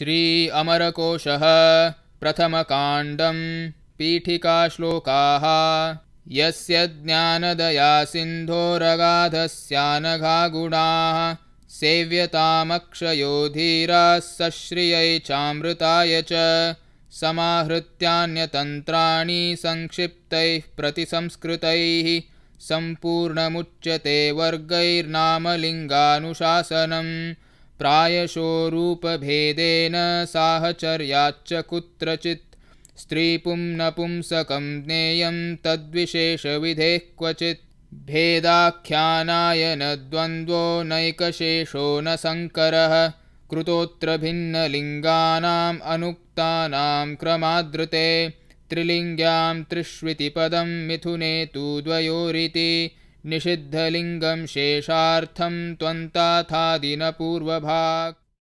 श्री अमरकोशः प्रथमकाण्डं पीठिकाश्लोकाः यस्य ज्ञानदया सिन्धोरगाधस्यानघागुणाः सेव्यतामक्षयो सश्रियै चामृताय च समाहृत्यान्यतन्त्राणि सङ्क्षिप्तैः प्रतिसंस्कृतैः सम्पूर्णमुच्यते वर्गैर्नामलिङ्गानुशासनम् प्रायशोरूपभेदेन साहचर्याच्च कुत्रचित् स्त्रीपुंनपुंसकं ज्ञेयं तद्विशेषविधेः भेदाख्यानाय न द्वन्द्वो नैकशेषो न सङ्करः कृतोऽत्र भिन्नलिङ्गानाम् अनुक्तानां क्रमादृते त्रिलिङ्ग्यां पदं मिथुने तु द्वयोरिति निषिद्धलिङ्गं शेषार्थं त्वं ताथादिनपूर्वभाक्